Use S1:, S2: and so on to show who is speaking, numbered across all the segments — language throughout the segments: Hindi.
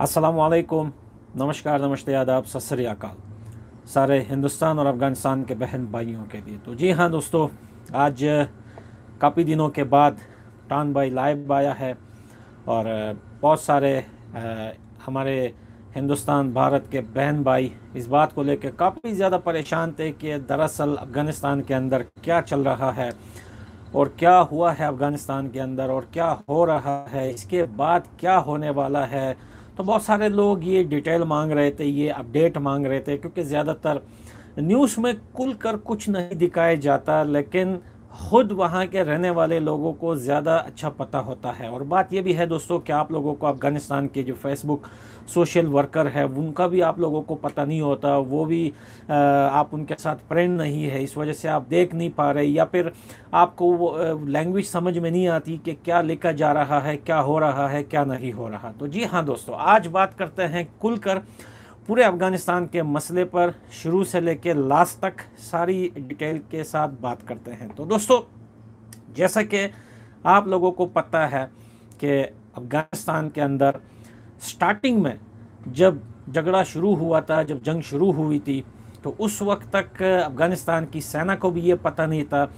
S1: असलकुम नमस्कार नमस्ते आदाब सतरियाकाल सारे हिंदुस्तान और अफ़गानिस्तान के बहन भाइयों के लिए तो जी हाँ दोस्तों आज काफ़ी दिनों के बाद टान भाई लाइव आया है और बहुत सारे आ, हमारे हिंदुस्तान भारत के बहन भाई इस बात को लेकर काफ़ी ज़्यादा परेशान थे कि दरअसल अफ़गानिस्तान के अंदर क्या चल रहा है और क्या हुआ है अफ़गानिस्तान के अंदर और क्या हो रहा है इसके बाद क्या होने वाला है तो बहुत सारे लोग ये डिटेल मांग रहे थे ये अपडेट मांग रहे थे क्योंकि ज़्यादातर न्यूज़ में कुल कर कुछ नहीं दिखाया जाता लेकिन ख़ुद वहाँ के रहने वाले लोगों को ज़्यादा अच्छा पता होता है और बात यह भी है दोस्तों कि आप लोगों को अफ़गानिस्तान के जो फेसबुक सोशल वर्कर है उनका भी आप लोगों को पता नहीं होता वो भी आ, आप उनके साथ फ्रेंड नहीं है इस वजह से आप देख नहीं पा रहे या फिर आपको वो लैंग्वेज समझ में नहीं आती कि क्या लिखा जा रहा है क्या हो रहा है क्या नहीं हो रहा तो जी हाँ दोस्तों आज बात करते हैं खुलकर पूरे अफ़गानिस्तान के मसले पर शुरू से लेकर लास्ट तक सारी डिटेल के साथ बात करते हैं तो दोस्तों जैसा कि आप लोगों को पता है कि अफ़गानिस्तान के अंदर स्टार्टिंग में जब झगड़ा शुरू हुआ था जब जंग शुरू हुई थी तो उस वक्त तक अफ़गानिस्तान की सेना को भी ये पता नहीं था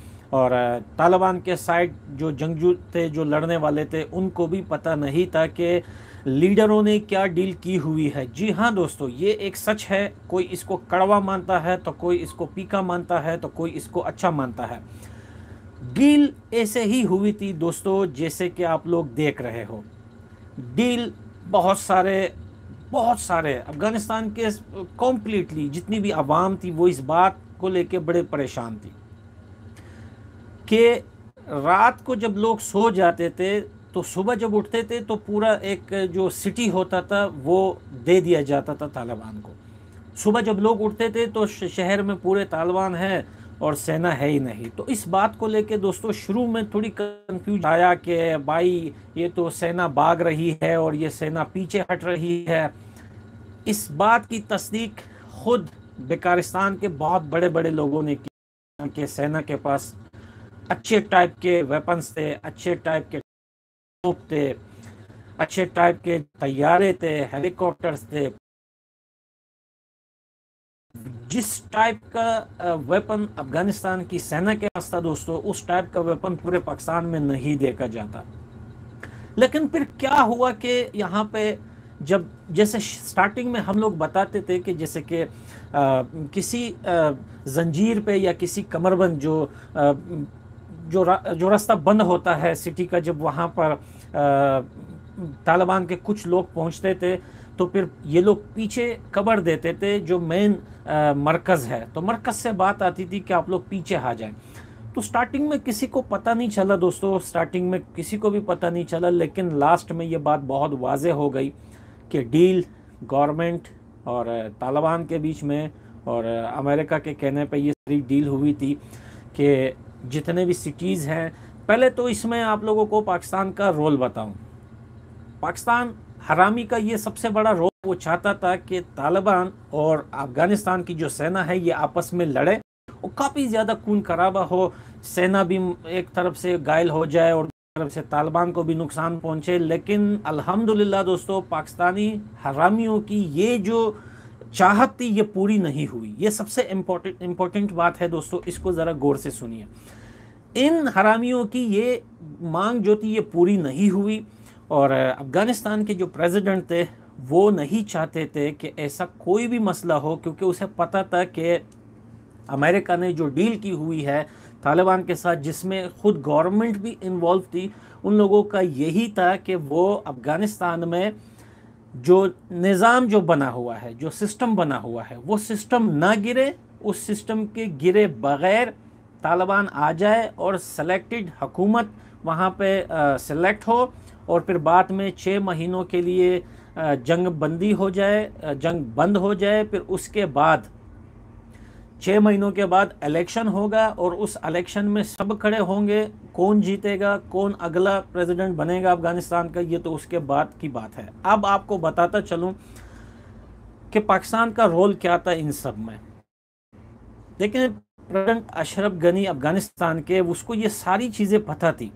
S1: और तालिबान के साइड जो जंगजू थे जो लड़ने वाले थे उनको भी पता नहीं था कि लीडरों ने क्या डील की हुई है जी हाँ दोस्तों ये एक सच है कोई इसको कड़वा मानता है तो कोई इसको पीका मानता है तो कोई इसको अच्छा मानता है डील ऐसे ही हुई थी दोस्तों जैसे कि आप लोग देख रहे हो डील बहुत सारे बहुत सारे अफ़गानिस्तान के कॉम्प्लीटली जितनी भी आवाम थी वो इस बात को लेके बड़े परेशान थी कि रात को जब लोग सो जाते थे तो सुबह जब उठते थे तो पूरा एक जो सिटी होता था वो दे दिया जाता था तालिबान को सुबह जब लोग उठते थे तो शहर में पूरे तालिबान है और सेना है ही नहीं तो इस बात को लेके दोस्तों शुरू में थोड़ी कंफ्यूज आया कि भाई ये तो सेना भाग रही है और ये सेना पीछे हट रही है इस बात की तस्दीक खुद बेकारिस्तान के बहुत बड़े बड़े लोगों ने की कि सेना के पास अच्छे टाइप के वेपन्स थे अच्छे टाइप के तोप थे अच्छे टाइप के तैयारे थे हेलीकॉप्टर्स थे जिस टाइप का वेपन अफगानिस्तान की सेना के पास था दोस्तों उस टाइप का वेपन पूरे पाकिस्तान में नहीं देखा जाता लेकिन फिर क्या हुआ कि यहाँ पे जब जैसे स्टार्टिंग में हम लोग बताते थे कि जैसे कि किसी जंजीर पे या किसी कमरबंद जो जो जो रास्ता बंद होता है सिटी का जब वहाँ पर तालिबान के कुछ लोग पहुँचते थे तो फिर ये लोग पीछे कबर देते थे जो मेन मरकज़ है तो मरकज़ से बात आती थी कि आप लोग पीछे आ जाएं तो स्टार्टिंग में किसी को पता नहीं चला दोस्तों स्टार्टिंग में किसी को भी पता नहीं चला लेकिन लास्ट में ये बात बहुत वाज हो गई कि डील गवर्नमेंट और तालिबान के बीच में और अमेरिका के कहने पर ये सारी डील हुई थी कि जितने भी सिटीज़ हैं पहले तो इसमें आप लोगों को पाकिस्तान का रोल बताऊं पाकिस्तान हरामी का ये सबसे बड़ा रोल वो चाहता था कि तालिबान और अफगानिस्तान की जो सेना है ये आपस में लड़े और काफ़ी ज़्यादा खून खराबा हो सेना भी एक तरफ से घायल हो जाए और तरफ से तालिबान को भी नुकसान पहुंचे लेकिन अल्हम्दुलिल्लाह दोस्तों पाकिस्तानी हरामियों की ये जो चाहत थी ये पूरी नहीं हुई ये सबसे इम्पोर्टेंट इम्पोर्टेंट बात है दोस्तों इसको ज़रा गौर से सुनिए इन हरामियों की ये मांग जो थी ये पूरी नहीं हुई और अफ़गानिस्तान के जो प्रेसिडेंट थे वो नहीं चाहते थे कि ऐसा कोई भी मसला हो क्योंकि उसे पता था कि अमेरिका ने जो डील की हुई है तालिबान के साथ जिसमें खुद गवर्नमेंट भी इन्वॉल्व थी उन लोगों का यही था कि वो अफ़गानिस्तान में जो निज़ाम जो बना हुआ है जो सिस्टम बना हुआ है वो सिस्टम ना गिरे उस सिस्टम के गिरे बग़ैर तालिबान आ जाए और सेलेक्टेड हकूमत वहाँ पे सेलेक्ट हो और फिर बाद में छः महीनों के लिए जंग बंदी हो जाए जंग बंद हो जाए फिर उसके बाद छः महीनों के बाद इलेक्शन होगा और उस इलेक्शन में सब खड़े होंगे कौन जीतेगा कौन अगला प्रेसिडेंट बनेगा अफगानिस्तान का ये तो उसके बाद की बात है अब आपको बताता चलूँ कि पाकिस्तान का रोल क्या था इन सब में देखिए प्रेसिडेंट अशरफ गनी अफगानिस्तान के उसको ये सारी चीज़ें पता थी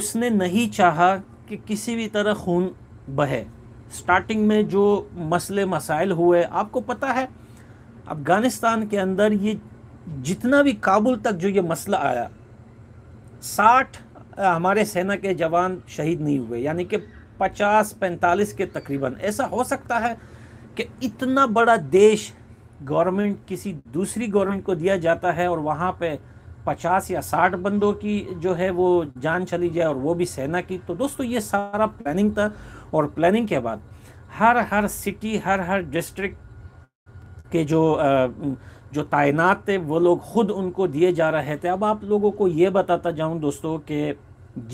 S1: उसने नहीं चाहा कि किसी भी तरह खून बहे स्टार्टिंग में जो मसले मसाइल हुए आपको पता है अफगानिस्तान के अंदर ये जितना भी काबुल तक जो ये मसला आया साठ हमारे सेना के जवान शहीद नहीं हुए यानी कि पचास पैंतालीस के तकरीबन ऐसा हो सकता है कि इतना बड़ा देश गवर्नमेंट किसी दूसरी गवर्नमेंट को दिया जाता है और वहाँ पे पचास या साठ बंदों की जो है वो जान चली जाए और वो भी सेना की तो दोस्तों ये सारा प्लानिंग था और प्लानिंग के बाद हर हर सिटी हर हर डिस्ट्रिक्ट के जो जो तैनात थे वो लोग ख़ुद उनको दिए जा रहे थे अब आप लोगों को ये बताता जाऊँ दोस्तों कि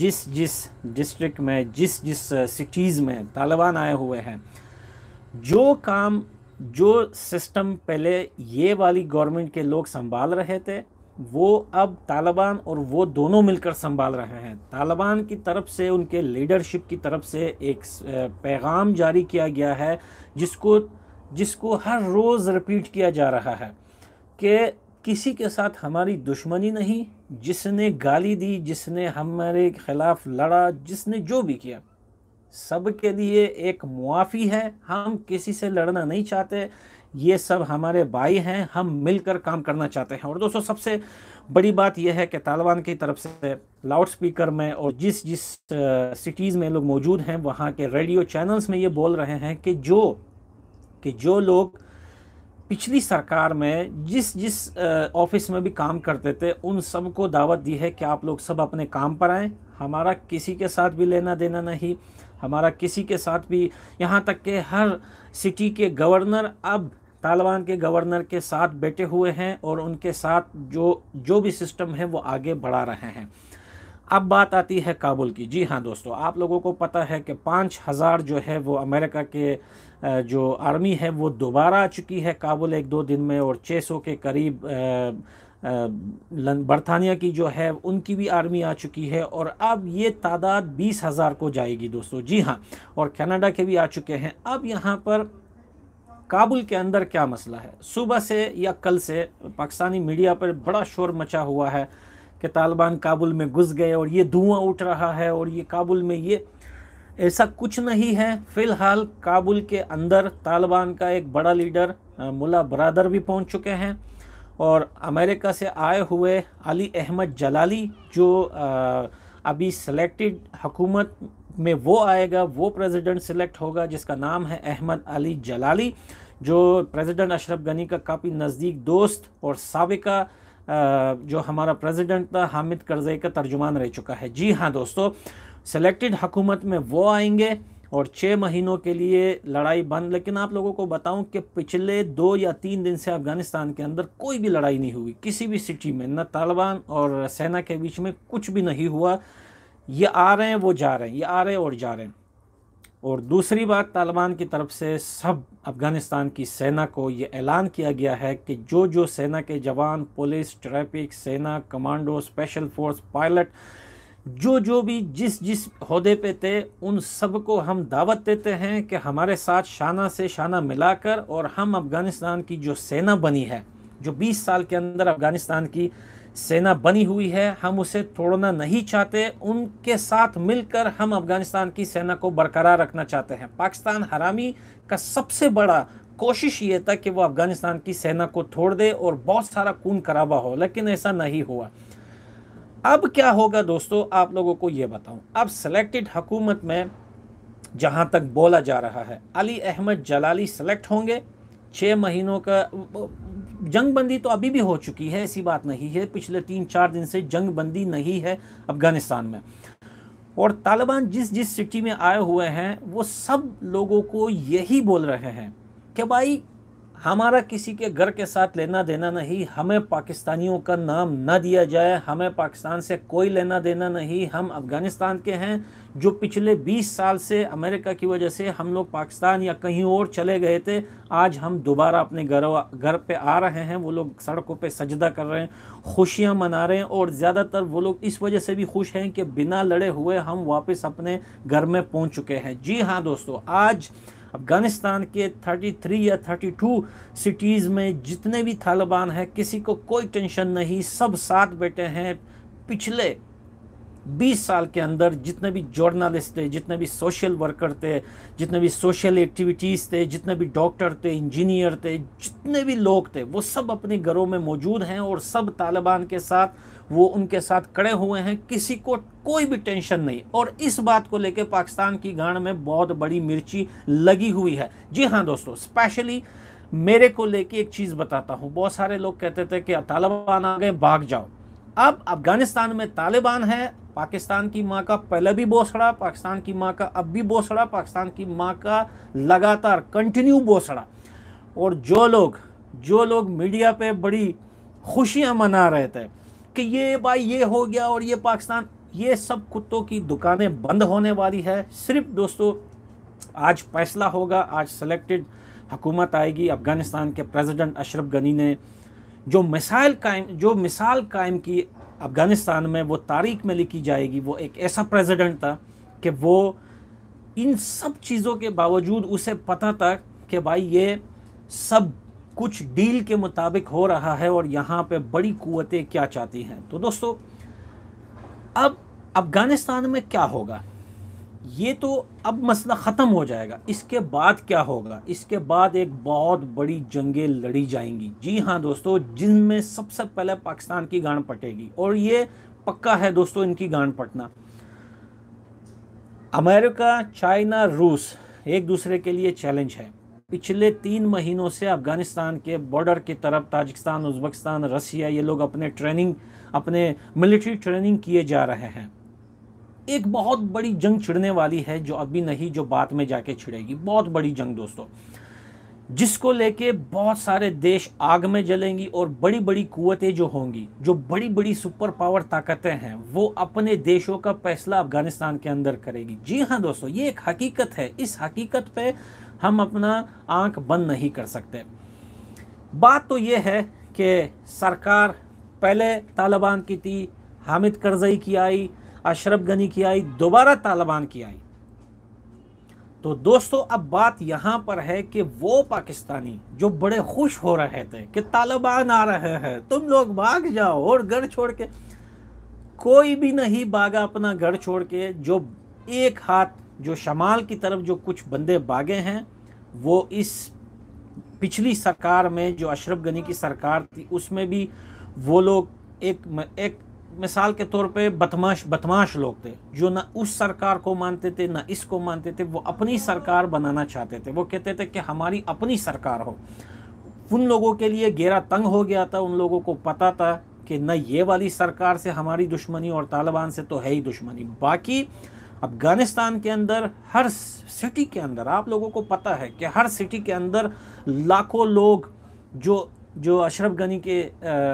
S1: जिस जिस डिस्ट्रिक्ट में जिस जिस सिटीज़ में तालिबान आए हुए हैं जो काम जो सिस्टम पहले ये वाली गवर्नमेंट के लोग संभाल रहे थे वो अब तालिबान और वो दोनों मिलकर संभाल रहे हैं तालिबान की तरफ से उनके लीडरशिप की तरफ से एक पैगाम जारी किया गया है जिसको जिसको हर रोज़ रिपीट किया जा रहा है कि किसी के साथ हमारी दुश्मनी नहीं जिसने गाली दी जिसने हमारे खिलाफ लड़ा जिसने जो भी किया सब के लिए एक मुआफ़ी है हम किसी से लड़ना नहीं चाहते ये सब हमारे भाई हैं हम मिलकर काम करना चाहते हैं और दोस्तों सबसे बड़ी बात यह है कि तालिबान की तरफ से लाउड स्पीकर में और जिस जिस सिटीज़ में लोग मौजूद हैं वहाँ के रेडियो चैनल्स में ये बोल रहे हैं कि जो कि जो लोग पिछली सरकार में जिस जिस ऑफिस में भी काम करते थे उन सबको दावत दी है कि आप लोग सब अपने काम पर आएँ हमारा किसी के साथ भी लेना देना नहीं हमारा किसी के साथ भी यहाँ तक के हर सिटी के गवर्नर अब तालिबान के गवर्नर के साथ बैठे हुए हैं और उनके साथ जो जो भी सिस्टम है वो आगे बढ़ा रहे हैं अब बात आती है काबुल की जी हाँ दोस्तों आप लोगों को पता है कि पाँच हज़ार जो है वो अमेरिका के जो आर्मी है वो दोबारा आ चुकी है काबुल एक दो दिन में और 600 के करीब बरतानिया की जो है उनकी भी आर्मी आ चुकी है और अब ये तादाद बीस हज़ार को जाएगी दोस्तों जी हाँ और कनाडा के भी आ चुके हैं अब यहाँ पर काबुल के अंदर क्या मसला है सुबह से या कल से पाकिस्तानी मीडिया पर बड़ा शोर मचा हुआ है कि तालिबान काबुल में घुस गए और ये धुआं उठ रहा है और ये काबुल में ये ऐसा कुछ नहीं है फिलहाल काबुल के अंदर तालिबान का एक बड़ा लीडर मुला बरदर भी पहुंच चुके हैं और अमेरिका से आए हुए अली अहमद जलाली जो आ, अभी सिलेक्टेड हकूमत में वो आएगा वो प्रेसिडेंट सिलेक्ट होगा जिसका नाम है अहमद अली जलाली जो प्रेसिडेंट अशरफ गनी का काफ़ी नज़दीक दोस्त और सबका जो हमारा प्रेसिडेंट था हामिद करजई का तर्जुमान रह चुका है जी हाँ दोस्तों सेलेक्टेड हुकूमत में वो आएंगे और छः महीनों के लिए लड़ाई बंद लेकिन आप लोगों को बताऊं कि पिछले दो या तीन दिन से अफ़गानिस्तान के अंदर कोई भी लड़ाई नहीं हुई किसी भी सिटी में न तालिबान और सेना के बीच में कुछ भी नहीं हुआ ये आ रहे हैं वो जा रहे हैं ये आ रहे हैं और जा रहे हैं और दूसरी बात तालिबान की तरफ से सब अफ़गानिस्तान की सेना को ये ऐलान किया गया है कि जो जो सेना के जवान पुलिस ट्रैफिक सेना कमांडो स्पेशल फोर्स पायलट जो जो भी जिस जिस अहदे पे थे उन सब को हम दावत देते हैं कि हमारे साथ शाना से शाना मिलाकर और हम अफ़गानिस्तान की जो सेना बनी है जो 20 साल के अंदर अफ़गानिस्तान की सेना बनी हुई है हम उसे तोड़ना नहीं चाहते उनके साथ मिलकर हम अफ़गानिस्तान की सेना को बरकरार रखना चाहते हैं पाकिस्तान हरामी का सबसे बड़ा कोशिश ये था कि वो अफ़गानिस्तान की सेना को तोड़ दे और बहुत सारा खून खराबा हो लेकिन ऐसा नहीं हुआ अब क्या होगा दोस्तों आप लोगों को ये बताऊं अब सिलेक्टेड हकूमत में जहां तक बोला जा रहा है अली अहमद जलाली सेलेक्ट होंगे छः महीनों का जंग बंदी तो अभी भी हो चुकी है ऐसी बात नहीं है पिछले तीन चार दिन से जंग बंदी नहीं है अफगानिस्तान में और तालिबान जिस जिस सिटी में आए हुए हैं वो सब लोगों को यही बोल रहे हैं कि भाई हमारा किसी के घर के साथ लेना देना नहीं हमें पाकिस्तानियों का नाम ना दिया जाए हमें पाकिस्तान से कोई लेना देना नहीं हम अफ़गानिस्तान के हैं जो पिछले 20 साल से अमेरिका की वजह से हम लोग पाकिस्तान या कहीं और चले गए थे आज हम दोबारा अपने घर घर पे आ रहे हैं वो लोग सड़कों पे सजदा कर रहे हैं खुशियां मना रहे हैं और ज़्यादातर वो लोग इस वजह से भी खुश हैं कि बिना लड़े हुए हम वापस अपने घर में पहुंच चुके हैं जी हाँ दोस्तों आज अफ़गानिस्तान के 33 या 32 सिटीज़ में जितने भी तालिबान हैं किसी को कोई टेंशन नहीं सब साथ बैठे हैं पिछले 20 साल के अंदर जितने भी जर्नलिस्ट थे जितने भी सोशल वर्कर थे जितने भी सोशल एक्टिविटीज़ थे जितने भी डॉक्टर थे इंजीनियर थे जितने भी लोग थे वो सब अपने घरों में मौजूद हैं और सब तालिबान के साथ वो उनके साथ खड़े हुए हैं किसी को कोई भी टेंशन नहीं और इस बात को लेकर पाकिस्तान की गांड में बहुत बड़ी मिर्ची लगी हुई है जी हाँ दोस्तों स्पेशली मेरे को लेके एक चीज़ बताता हूँ बहुत सारे लोग कहते थे कि तालिबान आ गए भाग जाओ अब अफगानिस्तान में तालिबान है पाकिस्तान की माँ का पहले भी बोसड़ा पाकिस्तान की माँ का अब भी बोसड़ा पाकिस्तान की माँ का लगातार कंटिन्यू बोसड़ा और जो लोग जो लोग मीडिया पे बड़ी खुशियाँ मना रहे थे कि ये भाई ये हो गया और ये पाकिस्तान ये सब कुत्तों की दुकानें बंद होने वाली है सिर्फ दोस्तों आज फैसला होगा आज सेलेक्टेड हुकूमत आएगी अफ़गानिस्तान के प्रेसिडेंट अशरफ गनी ने जो मिसाइल कायम जो मिसाल कायम की अफ़गानिस्तान में वो तारीख में लिखी जाएगी वो एक ऐसा प्रेसिडेंट था कि वो इन सब चीज़ों के बावजूद उसे पता था कि भाई ये सब कुछ डील के मुताबिक हो रहा है और यहाँ पे बड़ी कुतें क्या चाहती हैं तो दोस्तों अब अफ़गानिस्तान में क्या होगा ये तो अब मसला ख़त्म हो जाएगा इसके बाद क्या होगा इसके बाद एक बहुत बड़ी जंगें लड़ी जाएंगी जी हाँ दोस्तों जिनमें सबसे पहले पाकिस्तान की गांड पटेगी और ये पक्का है दोस्तों इनकी गांड पटना अमेरिका चाइना रूस एक दूसरे के लिए चैलेंज है पिछले तीन महीनों से अफगानिस्तान के बॉर्डर की तरफ ताजिकिस्तान उज्बेकिस्तान रसिया ये लोग अपने ट्रेनिंग अपने मिलिट्री ट्रेनिंग किए जा रहे हैं एक बहुत बड़ी जंग छिड़ने वाली है जो अभी नहीं जो बाद में जाके छिड़ेगी बहुत बड़ी जंग दोस्तों जिसको लेके बहुत सारे देश आग में जलेंगी और बड़ी बड़ी कुतें जो होंगी जो बड़ी बड़ी सुपर पावर ताकतें हैं वो अपने देशों का फैसला अफगानिस्तान के अंदर करेगी जी हाँ दोस्तों ये एक हकीकत है इस हकीकत पे हम अपना आंख बंद नहीं कर सकते बात तो ये है कि सरकार पहले तालिबान की थी हामिद करजई की आई अशरफ गनी की आई दोबारा तालिबान की आई तो दोस्तों अब बात यहाँ पर है कि वो पाकिस्तानी जो बड़े खुश हो रहे थे कि तालिबान आ रहे हैं तुम लोग भाग जाओ और घर छोड़ के कोई भी नहीं भागा अपना घर छोड़ के जो एक हाथ जो शमाल की तरफ जो कुछ बंदे भागे हैं वो इस पिछली सरकार में जो अशरफ गनी की सरकार थी उसमें भी वो लोग एक एक मिसाल के तौर पे बदमाश बदमाश लोग थे जो ना उस सरकार को मानते थे ना इसको मानते थे वो अपनी सरकार बनाना चाहते थे वो कहते थे कि हमारी अपनी सरकार हो उन लोगों के लिए गेरा तंग हो गया था उन लोगों को पता था कि ना ये वाली सरकार से हमारी दुश्मनी और तालिबान से तो है ही दुश्मनी बाकी अफगानिस्तान के अंदर हर सिटी के अंदर आप लोगों को पता है कि हर सिटी के अंदर लाखों लोग जो जो अशरफ गनी के आ,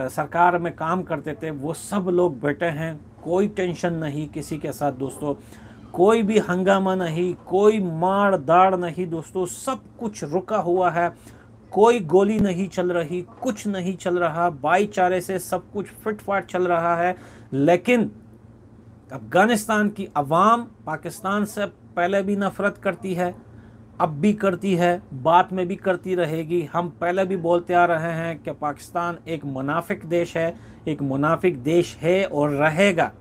S1: सरकार में काम करते थे वो सब लोग बैठे हैं कोई टेंशन नहीं किसी के साथ दोस्तों कोई भी हंगामा नहीं कोई मार दाड़ नहीं दोस्तों सब कुछ रुका हुआ है कोई गोली नहीं चल रही कुछ नहीं चल रहा भाईचारे से सब कुछ फिट फाट चल रहा है लेकिन अफ़गानिस्तान की अवाम पाकिस्तान से पहले भी नफ़रत करती है अब भी करती है बात में भी करती रहेगी हम पहले भी बोलते आ रहे हैं कि पाकिस्तान एक मुनाफिक देश है एक मुनाफिक देश है और रहेगा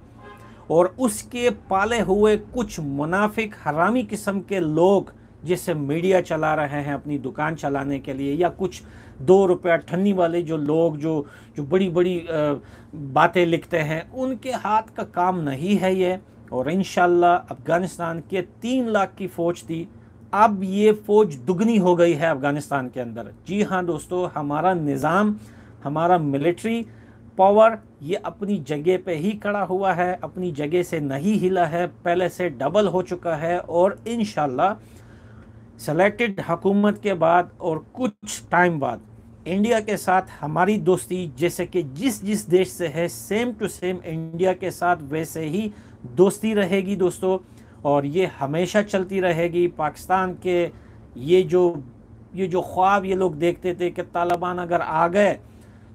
S1: और उसके पाले हुए कुछ मुनाफिक हरामी किस्म के लोग जिसे मीडिया चला रहे हैं अपनी दुकान चलाने के लिए या कुछ दो रुपये ठन्नी वाले जो लोग जो जो बड़ी बड़ी बातें लिखते हैं उनके हाथ का काम नहीं है ये और इन अफ़गानिस्तान के तीन लाख की फ़ौज थी अब ये फ़ौज दुगनी हो गई है अफ़गानिस्तान के अंदर जी हाँ दोस्तों हमारा निज़ाम हमारा मिलिट्री पावर ये अपनी जगह पे ही खड़ा हुआ है अपनी जगह से नहीं हिला है पहले से डबल हो चुका है और इन सेलेक्टेड हुकूमत के बाद और कुछ टाइम बाद इंडिया के साथ हमारी दोस्ती जैसे कि जिस जिस देश से है सेम टू सेम इंडिया के साथ वैसे ही दोस्ती रहेगी दोस्तों और ये हमेशा चलती रहेगी पाकिस्तान के ये जो ये जो ख्वाब ये लोग देखते थे कि तालिबान अगर आ गए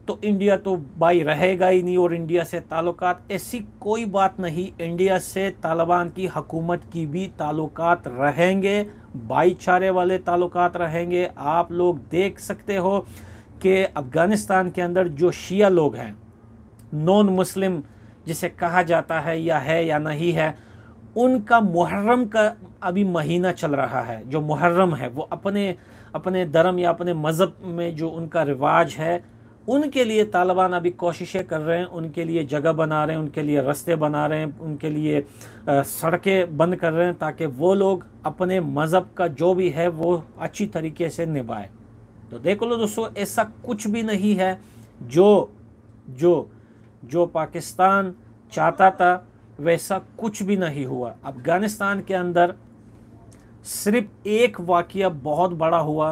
S1: तो इंडिया तो भाई रहेगा ही नहीं और इंडिया से ताल्लुक ऐसी कोई बात नहीं इंडिया से तालिबान की हकूमत की भी ताल्लुक रहेंगे भाईचारे वाले ताल्लुकात रहेंगे आप लोग देख सकते हो कि अफ़गानिस्तान के अंदर जो शिया लोग हैं नॉन मुस्लिम जिसे कहा जाता है या है या नहीं है उनका मुहर्रम का अभी महीना चल रहा है जो मुहर्रम है वो अपने अपने धर्म या अपने मज़हब में जो उनका रिवाज है उनके लिए तालिबान अभी कोशिशें कर रहे हैं उनके लिए जगह बना रहे हैं उनके लिए रास्ते बना रहे हैं उनके लिए सड़कें बंद कर रहे हैं ताकि वो लोग अपने मज़हब का जो भी है वो अच्छी तरीके से निभाए तो देख लो दोस्तों ऐसा कुछ भी नहीं है जो जो जो पाकिस्तान चाहता था वैसा कुछ भी नहीं हुआ अफ़गानिस्तान के अंदर सिर्फ एक वाक़ बहुत बड़ा हुआ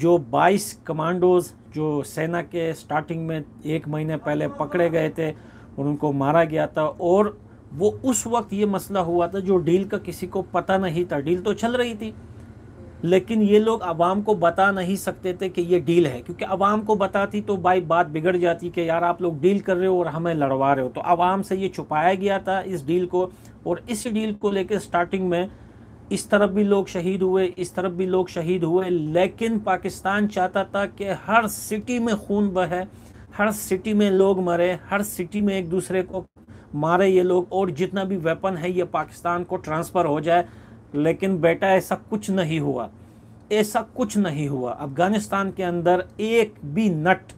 S1: जो 22 कमांडोज जो सेना के स्टार्टिंग में एक महीने पहले पकड़े गए थे और उनको मारा गया था और वो उस वक्त ये मसला हुआ था जो डील का किसी को पता नहीं था डील तो चल रही थी लेकिन ये लोग आवाम को बता नहीं सकते थे कि ये डील है क्योंकि आवाम को बताती तो भाई बात बिगड़ जाती कि यार आप लोग डील कर रहे हो और हमें लड़वा रहे हो तो आवाम से ये छुपाया गया था इस डील को और इस डील को लेकर स्टार्टिंग में इस तरफ भी लोग शहीद हुए इस तरफ भी लोग शहीद हुए लेकिन पाकिस्तान चाहता था कि हर सिटी में खून बहे हर सिटी में लोग मरे हर सिटी में एक दूसरे को मारे ये लोग और जितना भी वेपन है ये पाकिस्तान को ट्रांसफ़र हो जाए लेकिन बेटा ऐसा कुछ नहीं हुआ ऐसा कुछ नहीं हुआ अफ़गानिस्तान के अंदर एक भी नट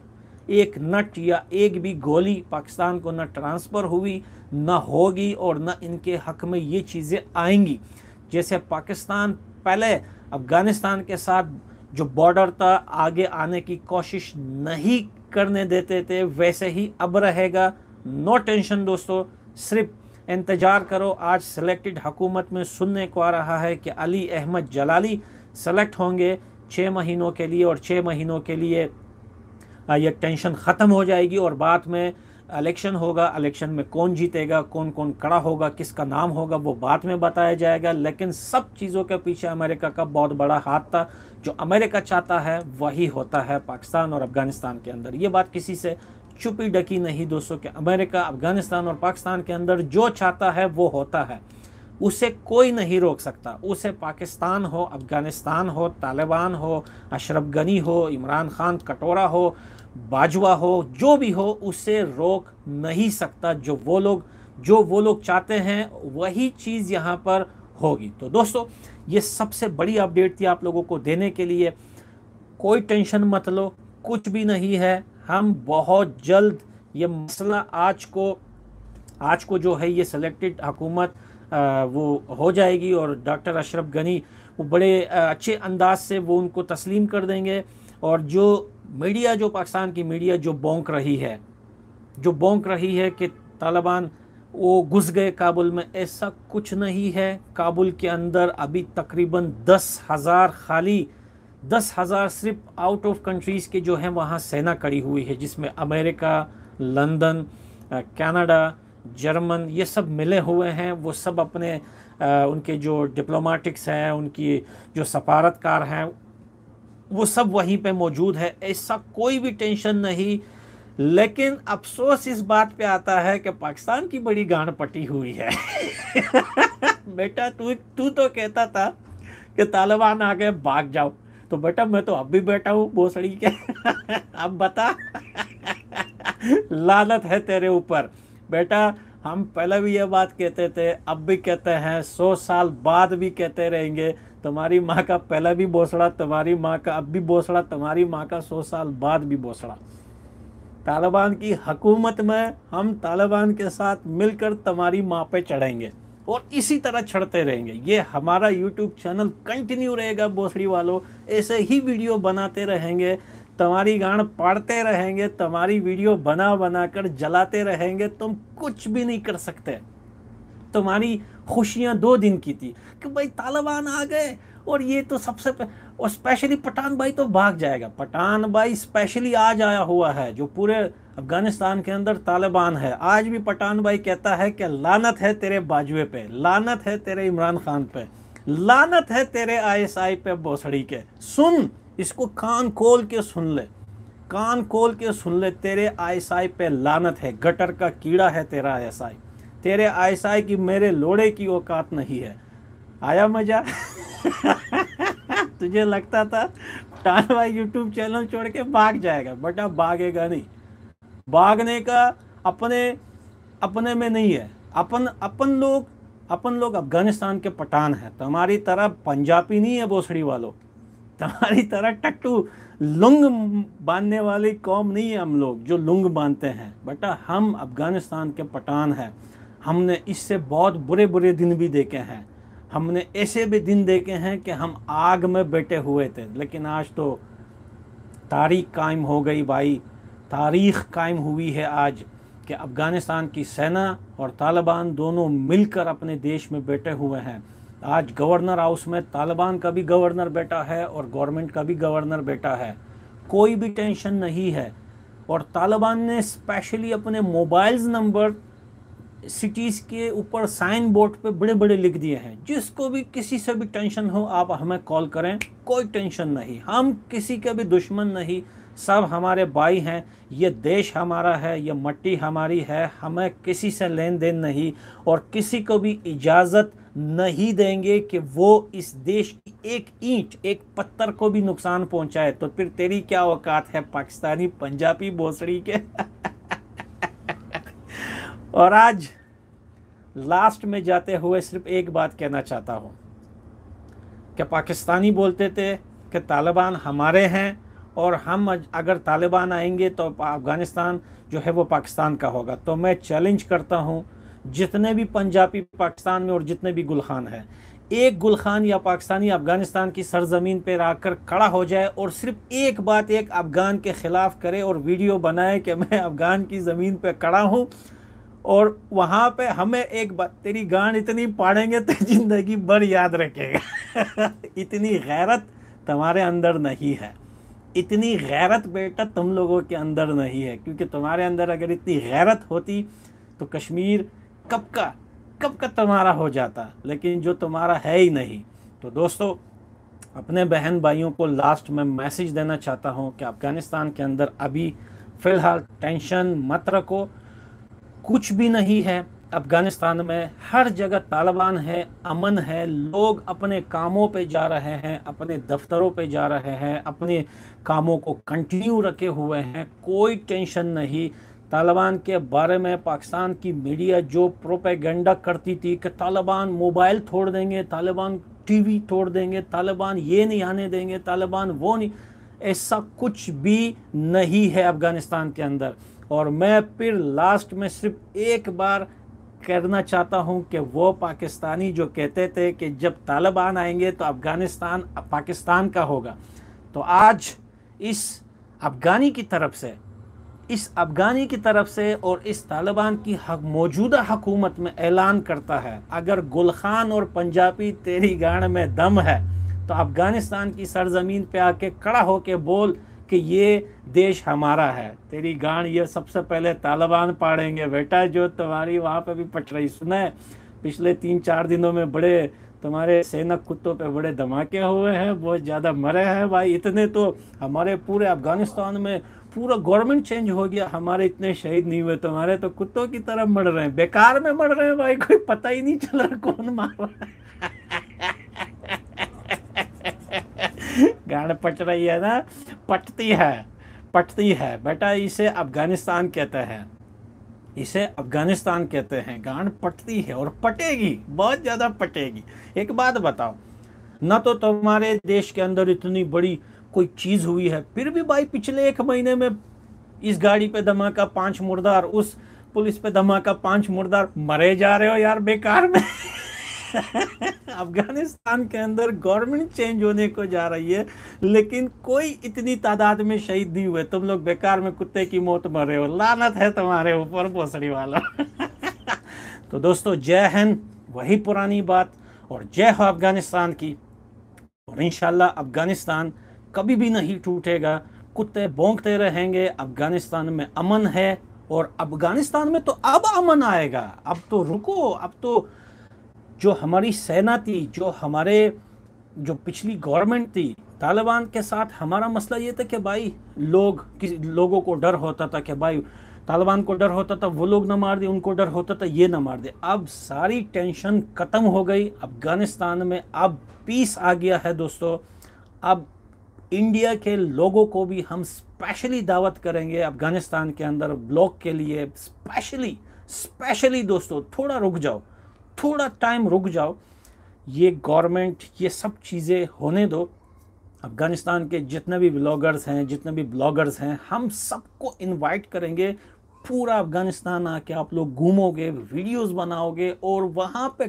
S1: एक नट या एक भी गोली पाकिस्तान को न ट्रांसफ़र हुई न होगी और ना इनके हक में ये चीज़ें आएंगी जैसे पाकिस्तान पहले अफ़गानिस्तान के साथ जो बॉर्डर था आगे आने की कोशिश नहीं करने देते थे वैसे ही अब रहेगा नो टेंशन दोस्तों सिर्फ इंतज़ार करो आज सिलेक्टेड हकूमत में सुनने को आ रहा है कि अली अहमद जलाली सेलेक्ट होंगे छः महीनों के लिए और छः महीनों के लिए यह टेंशन ख़त्म हो जाएगी और बाद में इलेक्शन होगा इलेक्शन में कौन जीतेगा कौन कौन खड़ा होगा किसका नाम होगा वो बाद में बताया जाएगा लेकिन सब चीज़ों के पीछे अमेरिका का बहुत बड़ा हाथ था जो अमेरिका चाहता है वही होता है पाकिस्तान और अफगानिस्तान के अंदर ये बात किसी से छुपी डकी नहीं दोस्तों कि अमेरिका अफगानिस्तान और पाकिस्तान के अंदर जो चाहता है वो होता है उसे कोई नहीं रोक सकता उसे पाकिस्तान हो अफगानिस्तान हो तालिबान हो अशरफ गनी हो इमरान खान कटोरा हो बाजवा हो जो भी हो उससे रोक नहीं सकता जो वो लोग जो वो लोग चाहते हैं वही चीज़ यहाँ पर होगी तो दोस्तों ये सबसे बड़ी अपडेट थी आप लोगों को देने के लिए कोई टेंशन मत लो कुछ भी नहीं है हम बहुत जल्द ये मसला आज को आज को जो है ये सिलेक्टेड हुकूमत वो हो जाएगी और डॉक्टर अशरफ गनी वो बड़े अच्छे अंदाज से वो उनको तस्लीम कर देंगे और जो मीडिया जो पाकिस्तान की मीडिया जो बोंक रही है जो बोंक रही है कि तालिबान वो घुस गए काबुल में ऐसा कुछ नहीं है काबुल के अंदर अभी तकरीबन दस हज़ार खाली दस हज़ार सिर्फ आउट ऑफ कंट्रीज़ के जो हैं वहाँ सेना खड़ी हुई है जिसमें अमेरिका लंदन कनाडा जर्मन ये सब मिले हुए हैं वो सब अपने आ, उनके जो डिप्लोमेटिक्स हैं उनकी जो सफारतकार हैं वो सब वहीं पे मौजूद है ऐसा कोई भी टेंशन नहीं लेकिन अफसोस इस बात पे आता है कि पाकिस्तान की बड़ी गांड पटी हुई है बेटा तू तू तो कहता था कि तालिबान आ गए भाग जाओ तो बेटा मैं तो अब भी बैठा हूँ भोसड़ी के अब बता लालत है तेरे ऊपर बेटा हम पहले भी ये बात कहते थे अब भी कहते हैं सौ साल बाद भी कहते रहेंगे तुम्हारी माँ का पहला भी बोसड़ा तुम्हारी माँ का अब भी बोसड़ा तुम्हारी माँ का सौ साल बाद भी बोसड़ा तालिबान की हकूमत में हम तालिबान के साथ मिलकर तुम्हारी माँ पे चढ़ेंगे और इसी तरह चढ़ते रहेंगे ये हमारा यूट्यूब चैनल कंटिन्यू रहेगा बोसड़ी वालों ऐसे ही वीडियो बनाते रहेंगे तुम्हारी गांड पाड़ते रहेंगे तुम्हारी वीडियो बना बना कर जलाते रहेंगे तुम कुछ भी नहीं कर सकते तुम्हारी खुशियाँ दो दिन की थी कि भाई तालिबान आ गए और ये तो सबसे और स्पेशली पठान भाई तो भाग जाएगा पठान भाई स्पेशली आज आया हुआ है जो पूरे अफगानिस्तान के अंदर तालिबान है आज भी पठान भाई कहता है कि लानत है तेरे बाजुए पे लानत है तेरे इमरान खान पे लानत है तेरे आईएसआई पे भोसड़ी के सुन इसको कान खोल के सुन ले कान खोल के सुन ले तेरे आईएसआई पे लानत है गटर का कीड़ा है तेरा आईएसआई तेरे आयसाय की मेरे लोड़े की औकात नहीं है आया मजा तुझे लगता था टान भाई यूट्यूब चैनल छोड़ के भाग जाएगा बट अब भागेगा नहीं भागने का अपने अपने में नहीं है अपन अपन लोग अपन लोग अफगानिस्तान के पठान हैं तुम्हारी तरह पंजाबी नहीं है बोसड़ी वालों तुम्हारी तरह टट्टू लुंग बांधने वाली कौम नहीं है हम लोग जो लुंग बांधते हैं बेटा हम अफगानिस्तान के पठान हैं हमने इससे बहुत बुरे बुरे दिन भी देखे हैं हमने ऐसे भी दिन देखे हैं कि हम आग में बैठे हुए थे लेकिन आज तो तारीख कायम हो गई भाई तारीख कायम हुई है आज कि अफ़गानिस्तान की सेना और तालिबान दोनों मिलकर अपने देश में बैठे हुए हैं आज गवर्नर हाउस में तालिबान का भी गवर्नर बैठा है और गवर्नमेंट का भी गवर्नर बैठा है कोई भी टेंशन नहीं है और तालिबान ने स्पेशली अपने मोबाइल्स नंबर सिटीज़ के ऊपर साइन बोर्ड पे बड़े बड़े लिख दिए हैं जिसको भी किसी से भी टेंशन हो आप हमें कॉल करें कोई टेंशन नहीं हम किसी के भी दुश्मन नहीं सब हमारे भाई हैं ये देश हमारा है ये मट्टी हमारी है हमें किसी से लेन देन नहीं और किसी को भी इजाज़त नहीं देंगे कि वो इस देश की एक ईंट एक पत्थर को भी नुकसान पहुंचाए तो फिर तेरी क्या औकात है पाकिस्तानी पंजाबी भोसड़ी के और आज लास्ट में जाते हुए सिर्फ एक बात कहना चाहता हूँ कि पाकिस्तानी बोलते थे कि तालिबान हमारे हैं और हम अगर तालिबान आएंगे तो अफ़गानिस्तान जो है वो पाकिस्तान का होगा तो मैं चैलेंज करता हूँ जितने भी पंजाबी पाकिस्तान में और जितने भी गुलखान हैं एक गुलखान या पाकिस्तानी अफ़गानिस्तान की सरजमीन पर आकर खड़ा हो जाए और सिर्फ एक बात एक अफ़गान के ख़िलाफ़ करे और वीडियो बनाए कि मैं अफ़गान की ज़मीन पर खड़ा हूँ और वहां पे हमें एक बात तेरी गान इतनी पाड़ेंगे तो जिंदगी भर याद रखेगा इतनी गैरत तुम्हारे अंदर नहीं है इतनी गैरत बेटा तुम लोगों के अंदर नहीं है क्योंकि तुम्हारे अंदर अगर इतनी गैरत होती तो कश्मीर कब का कब का तुम्हारा हो जाता लेकिन जो तुम्हारा है ही नहीं तो दोस्तों अपने बहन भाइयों को लास्ट में मैसेज देना चाहता हूँ कि अफ़गानिस्तान के अंदर अभी फ़िलहाल टेंशन मत रखो कुछ भी नहीं है अफगानिस्तान में हर जगह तालिबान है अमन है लोग अपने कामों पे जा रहे हैं अपने दफ्तरों पे जा रहे हैं अपने कामों को कंटिन्यू रखे हुए हैं कोई टेंशन नहीं तालिबान के बारे में पाकिस्तान की मीडिया जो प्रोपेगेंडा करती थी कि तालिबान मोबाइल तोड़ देंगे तालिबान टीवी तोड़ देंगे तालिबान ये नहीं आने देंगे तालिबान वो नहीं ऐसा कुछ भी नहीं है अफ़गानिस्तान के अंदर और मैं फिर लास्ट में सिर्फ एक बार करना चाहता हूं कि वो पाकिस्तानी जो कहते थे कि जब तालिबान आएंगे तो अफ़गानिस्तान पाकिस्तान का होगा तो आज इस अफ़गानी की तरफ से इस अफ़गानी की तरफ से और इस तालिबान की हक, मौजूदा हकूमत में ऐलान करता है अगर गुलखान और पंजाबी तेरी गाड़ में दम है तो अफ़गानिस्तान की सरजमीन पे आके खड़ा होके बोल कि ये देश हमारा है तेरी गान ये सबसे पहले तालिबान पाड़ेंगे बेटा जो तुम्हारी वहाँ पे भी पट रही सुना है पिछले तीन चार दिनों में बड़े तुम्हारे सेना कुत्तों पे बड़े धमाके हुए हैं बहुत ज़्यादा मरे हैं भाई इतने तो हमारे पूरे अफगानिस्तान में पूरा गवर्नमेंट चेंज हो गया हमारे इतने शहीद नहीं हुए तुम्हारे तो कुत्तों की तरह मर रहे हैं बेकार में मर रहे हैं भाई कोई पता ही नहीं चल रहा कौन मार रहा है गांड पट रही है ना पटती है पटती है बेटा इसे अफगानिस्तान कहते हैं इसे अफगानिस्तान कहते हैं गांड पटती है और पटेगी बहुत ज़्यादा पटेगी एक बात बताओ ना तो तुम्हारे देश के अंदर इतनी बड़ी कोई चीज़ हुई है फिर भी भाई पिछले एक महीने में इस गाड़ी पे धमाका पांच मुर्दार उस पुलिस पे धमाका पांच मुर्दार मरे जा रहे हो यार बेकार में अफगानिस्तान के अंदर गवर्नमेंट चेंज होने को जा रही है लेकिन कोई इतनी तादाद में शहीद नहीं हुए तुम लोग बेकार में कुत्ते की मौत रहे हो लानत है तुम्हारे ऊपर भोसड़ी वाला तो दोस्तों जय हिंद वही पुरानी बात और जय हो अफगानिस्तान की और इन अफगानिस्तान कभी भी नहीं टूटेगा कुत्ते बोंकते रहेंगे अफगानिस्तान में अमन है और अफगानिस्तान में तो अब अमन आएगा अब तो रुको अब तो जो हमारी सेना थी जो हमारे जो पिछली गवर्नमेंट थी तालिबान के साथ हमारा मसला ये था कि भाई लोग किसी लोगों को डर होता था कि भाई तालिबान को डर होता था वो लोग ना मार दे उनको डर होता था ये ना मार दे अब सारी टेंशन ख़त्म हो गई अफ़गानिस्तान में अब पीस आ गया है दोस्तों अब इंडिया के लोगों को भी हम स्पेशली दावत करेंगे अफ़गानिस्तान के अंदर ब्लॉक के लिए स्पेशली स्पेशली दोस्तों थोड़ा रुक जाओ थोड़ा टाइम रुक जाओ ये गवर्नमेंट ये सब चीज़ें होने दो अफ़गानिस्तान के जितने भी ब्लॉगर्स हैं जितने भी ब्लॉगर्स हैं हम सबको इनवाइट करेंगे पूरा अफ़गानिस्तान आके आप लोग घूमोगे वीडियोस बनाओगे और वहाँ पे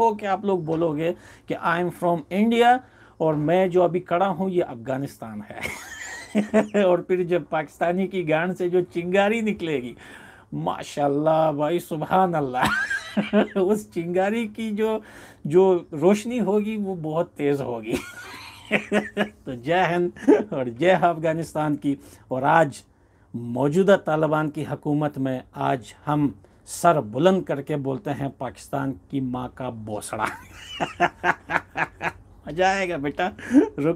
S1: हो के आप लोग बोलोगे कि आई एम फ्रॉम इंडिया और मैं जो अभी कड़ा हूँ ये अफ़गानिस्तान है और फिर जब पाकिस्तानी की गांड से जो चिंगारी निकलेगी माशाल्लाह भाई सुबहान अल्लाह उस चिंगारी की जो जो रोशनी होगी वो बहुत तेज़ होगी तो जय हिंद और जय अफगानिस्तान की और आज मौजूदा तालिबान की हकूमत में आज हम सर बुलंद करके बोलते हैं पाकिस्तान की माँ का बोसड़ा मजा आएगा बेटा रुक